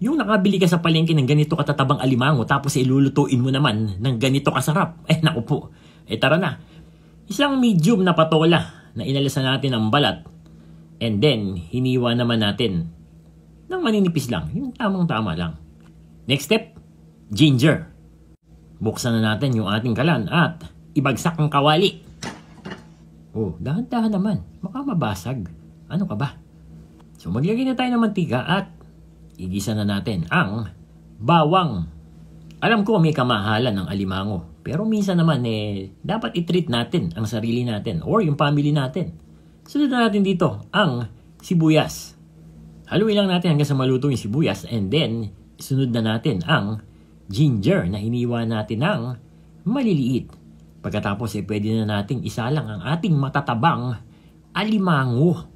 Yung nakabili ka sa palengke ng ganito katatabang alimango tapos ilulutuin mo naman ng ganito kasarap. Eh naku po. Eh tara na. Isang medium na patola na inalasan natin ang balat and then hiniwa naman natin ng maninipis lang. Yung tamang tama lang. Next step, ginger. Buksan na natin yung ating kalan at ibagsak ang kawali. Oh, dahan-dahan naman. Baka mabasag. Ano ka ba? So maglagay na tayo ng mantika at igisa na natin ang bawang. Alam ko may kamahalan ng alimango, pero minsan naman eh, dapat i-treat natin ang sarili natin or yung family natin. Sunod na natin dito ang sibuyas. Haluin lang natin hanggang sa maluto yung sibuyas and then sunod na natin ang ginger na hiniwa natin ng maliliit. Pagkatapos eh pwede na nating isalang ang ating matatabang alimango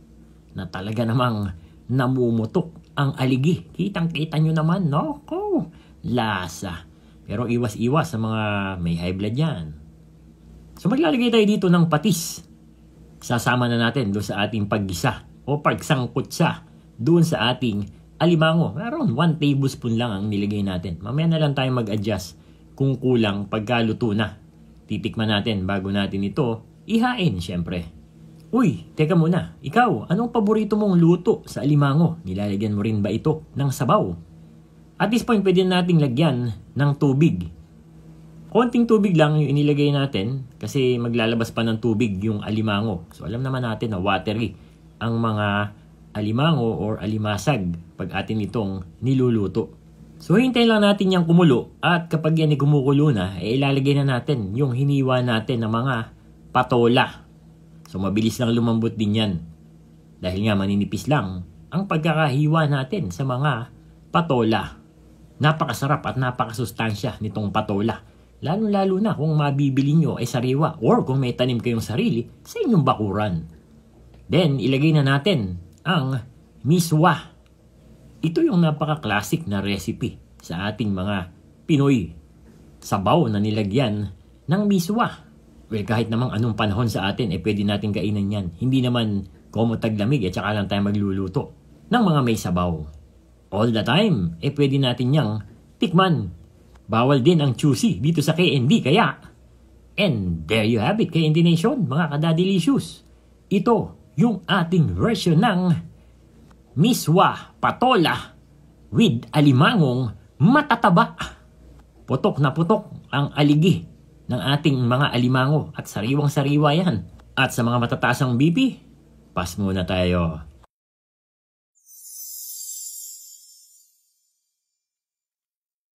na talaga namang namumutok ang aligi. Kitang-kita nyo naman, no? Ko, lasa. Pero iwas-iwas sa mga may high blood yan. So maglalagay tayo dito ng patis. Sasama na natin doon sa ating paggisa o pagsangkot sa doon sa ating alimango. Meron, 1 tablespoon lang ang nilagay natin. Mamaya na lang tayo mag-adjust kung kulang pagkaluto na. Titikman natin bago natin ito ihain syempre. Uy, teka muna, ikaw, anong paborito mong luto sa alimango? Nilalagyan mo rin ba ito ng sabaw? At this point, pwede nating lagyan ng tubig. Konting tubig lang yung inilagay natin kasi maglalabas pa ng tubig yung alimango. So alam naman natin na watery ang mga alimango or alimasag pag atin itong niluluto. So hintayin lang natin yung kumulo at kapag yan ay kumukulo na, eh, ilalagay na natin yung hiniwa natin ng mga patola So mabilis lang lumambot din yan. Dahil nga maninipis lang ang pagkakahiwa natin sa mga patola. Napakasarap at napakasustansya nitong patola. Lalo-lalo na kung mabibili nyo ay sariwa or kung may tanim kayong sarili sa inyong bakuran. Then, ilagay na natin ang miswa. Ito yung napaka-classic na recipe sa ating mga Pinoy. Sabaw na nilagyan ng miswa. Well, kahit namang anong panahon sa atin, eh pwede natin kainan yan. Hindi naman komo taglamig, eh tsaka lang tayo magluluto ng mga may sabaw. All the time, eh pwede natin yang tikman. Bawal din ang juicy dito sa KND, kaya... And there you have it, KND Nation, mga kadadelicious. Ito, yung ating version ng miswa patola with alimangong matataba. Putok na putok ang aligi ng ating mga alimango at sariwang sariwa yan. At sa mga matataas BP, pas muna tayo.